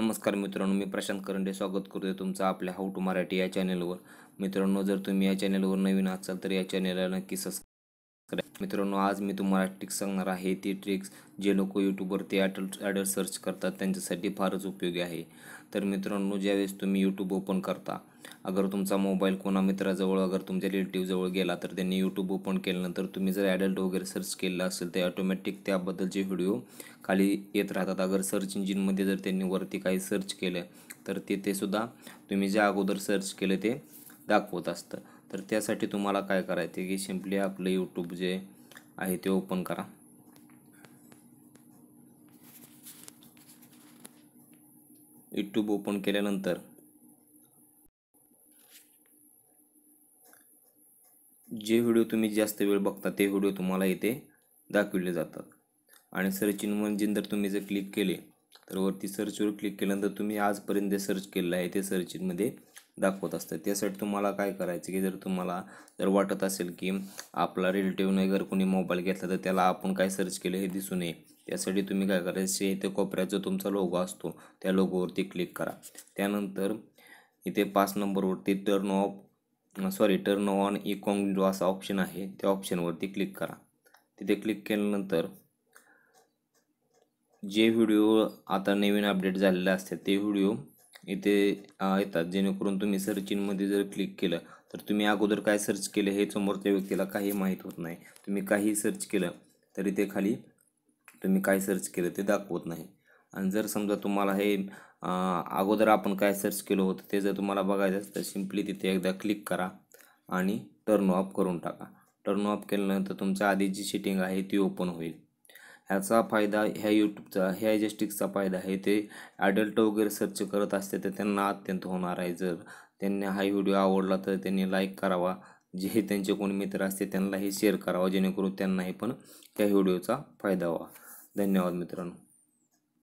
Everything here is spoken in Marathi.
नमस्कार मित्रांनो मी प्रशांत करंडे स्वागत करतोय तुमचं आपल्या हाऊ टू मराठी या चॅनेलवर मित्रांनो जर तुम्ही या चॅनेलवर नवीन असाल तर या चॅनेलला नक्की सबस्क्राईब मित्रांनो आज मी तुम्हाला ट्रिक्स सांगणार आहे ती ट्रिक्स जे लोक यूट्यूबवरती ॲडल ॲडल सर्च करतात त्यांच्यासाठी फारच उपयोगी आहे तर मित्रांनो ज्यावेळेस तुम्ही यूट्यूब ओपन करता अगर तुमचा मोबाईल कोणा मित्राजवळ अगर तुमच्या रिलेटिव्हजवळ गेला तर त्यांनी यूट्यूब ओपन केल्यानंतर तुम्ही जर ॲडल्ट वगैरे सर्च केलं असेल तर ऑटोमॅटिक त्याबद्दलचे व्हिडिओ खाली येत राहतात अगर सर्च इंजिनमध्ये जर त्यांनी वरती काही सर्च केलं तर ते ते सुद्धा तुम्ही ज्या अगोदर सर्च केलं ते दाखवत असतं तर त्यासाठी तुम्हाला काय करायचं की सिम्पली आपलं यूट्यूब जे आहे ते ओपन करा यूट्यूब ओपन केल्यानंतर जे व्हिडिओ तुम्ही जास्त वेळ बघता ते व्हिडिओ तुम्हाला इथे दाखविले जातात आणि सर्च इन म्हणजे जर तुम्ही जर क्लिक केले तर वरती सर्चवर क्लिक केल्यानंतर तुम्ही आजपर्यंत जे सर्च केलेलं आहे ते सर्चिंगमध्ये दाखवत असतं त्यासाठी तुम्हाला काय करायचं की जर तुम्हाला जर वाटत असेल की आपला रिलेटिव्हने जर कोणी मोबाईल घेतला तर त्याला आपण काय सर्च केलं हे दिसू नये त्यासाठी तुम्ही काय करायचे इथे कोपऱ्यात जो तुमचा लोगो असतो त्या लोगोवरती क्लिक करा त्यानंतर इथे पाच नंबरवरती turn off sorry turn on इकॉंग जो असा ऑप्शन आहे त्या ऑप्शनवरती क्लिक करा तिथे क्लिक केल्यानंतर जे व्हिडिओ आता नवीन अपडेट झालेले असतात ते व्हिडिओ इथे येतात जेणेकरून तुम्ही सर्च इनमध्ये जर क्लिक केलं तर तुम्ही अगोदर काय सर्च केलं हे समोरच्या व्यक्तीला काही माहीत होत नाही तुम्ही काही सर्च केलं तरी ते खाली तुम्ही काय सर्च केलं ते दाखवत नाही आणि जर समजा तुम्हाला हे अगोदर आपण काय सर्च केलं होतं ते जर तुम्हाला बघायचं असतं तर सिम्पली तिथे एकदा क्लिक करा आणि टर्न ऑफ करून टाका टर्न ऑफ केल्यानंतर तुमच्या आधी जी सेटिंग आहे ती ओपन होईल ह्याचा फायदा ह्या यूट्यूबचा ह्या जेस्टिकचा फायदा आहे ते ॲडल्ट वगैरे सर्च करत असते तर त्यांना अत्यंत होणार आहे जर त्यांना हा व्हिडिओ आवडला तर त्यांनी लाईक करावा जे हे त्यांचे कोणी मित्र असते त्यांनाही शेअर करावा जेणेकरून त्यांनाही पण त्या व्हिडिओचा फायदा व्हावा धन्यवाद मित्रांनो